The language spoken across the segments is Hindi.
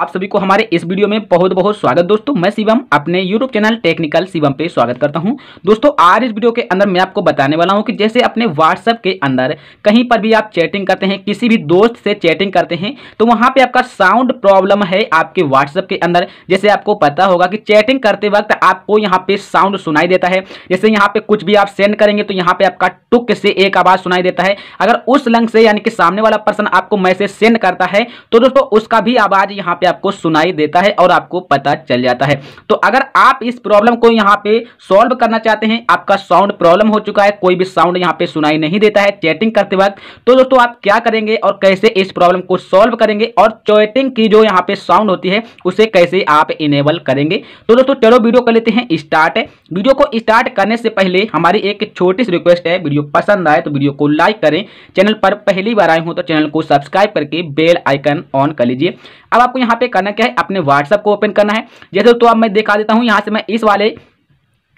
आप सभी को हमारे इस वीडियो में बहुत बहुत स्वागत दोस्तों मैं शिवम अपने यूट्यूब चैनल टेक्निकल शिवम पे स्वागत करता हूं दोस्तों आज इस वीडियो के अंदर मैं आपको बताने वाला हूं कि जैसे अपने व्हाट्सएप के अंदर कहीं पर भी आप चैटिंग करते हैं किसी भी दोस्त से चैटिंग करते हैं तो वहां पर आपका साउंड प्रॉब्लम है आपके व्हाट्सएप के अंदर जैसे आपको पता होगा कि चैटिंग करते वक्त आपको यहाँ पे साउंड सुनाई देता है जैसे यहाँ पे कुछ भी आप सेंड करेंगे तो यहाँ पे आपका टुक से एक आवाज सुनाई देता है अगर उस लंग से यानी कि सामने वाला पर्सन आपको मैसेज सेंड करता है तो दोस्तों उसका भी आवाज यहाँ पे आपको सुनाई देता है और आपको पता चल जाता है तो अगर आप इस प्रॉब्लम को यहाँ पे सॉल्व करना चाहते हैं आपका साउंड प्रॉब्लम हो चुका है कोई भी साउंड यहाँ पे सुनाई नहीं देता है चैटिंग करते वक्त तो दोस्तों आप क्या करेंगे और कैसे इस प्रॉब्लम को सॉल्व करेंगे और चैटिंग की जो यहाँ पे साउंड होती है उसे कैसे आप इनेबल करेंगे तो दोस्तों चलो वीडियो कर लेते हैं स्टार्ट वीडियो को स्टार्ट करने से पहले हमारी एक छोटी सी रिक्वेस्ट है वीडियो पसंद आए तो वीडियो को लाइक करें चैनल पर पहली बार आए हो तो चैनल को सब्सक्राइब करके बेल आइकन ऑन कर लीजिए अब आपको यहाँ यहाँ पे करना क्या है अपने व्हाट्सअप को ओपन करना है जैसे तो अब मैं दिखा देता हूँ यहाँ से मैं इस वाले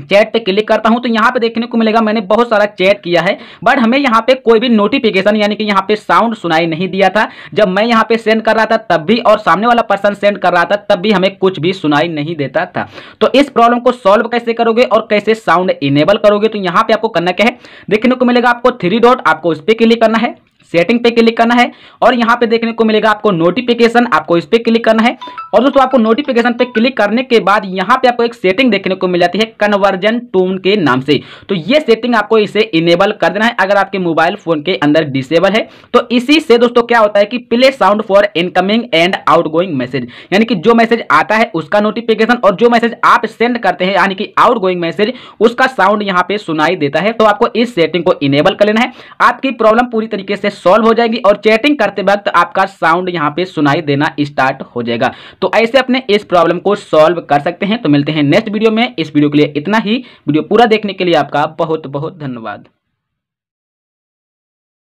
चैट पे क्लिक करता हूं तो यहाँ पे देखने को मिलेगा मैंने बहुत सारा चैट किया है बट हमें यहाँ पे कोई भी नोटिफिकेशन यानी कि यहाँ पे साउंड सुनाई नहीं दिया था जब मैं यहाँ पे सेंड कर रहा था तब भी और सामने वाला पर्सन सेंड कर रहा था तब भी हमें कुछ भी सुनाई नहीं देता था तो इस प्रॉब्लम को सॉल्व कैसे करोगे और कैसे साउंड इनेबल करोगे तो यहाँ पे आपको करना क्या है देखने को मिलेगा आपको थ्री डॉट आपको उस पर क्लिक करना है सेटिंग पे क्लिक करना है और यहाँ पे देखने को मिलेगा आपको नोटिफिकेशन आपको इस पर क्लिक करना है और दोस्तों आपको नोटिफिकेशन पे क्लिक करने के बाद यहाँ पे आपको एक सेटिंग देखने को मिल जाती है कन्वर्जन टून के नाम से तो ये सेटिंग आपको इसे इनेबल कर देना है अगर आपके मोबाइल फोन के अंदर डिसेबल है तो इसी से दोस्तों क्या होता है कि play sound for incoming and out message यानी कि जो मैसेज आता है उसका नोटिफिकेशन और जो मैसेज आप सेंड करते हैं यानी कि आउट मैसेज उसका साउंड यहाँ पे सुनाई देता है तो आपको इस सेटिंग को इनेबल कर लेना है आपकी प्रॉब्लम पूरी तरीके से सॉल्व हो जाएगी और चैटिंग करते वक्त आपका साउंड यहाँ पे सुनाई देना स्टार्ट हो जाएगा तो ऐसे अपने इस प्रॉब्लम को सॉल्व कर सकते हैं तो मिलते हैं नेक्स्ट वीडियो में इस वीडियो के लिए इतना ही वीडियो पूरा देखने के लिए आपका बहुत बहुत धन्यवाद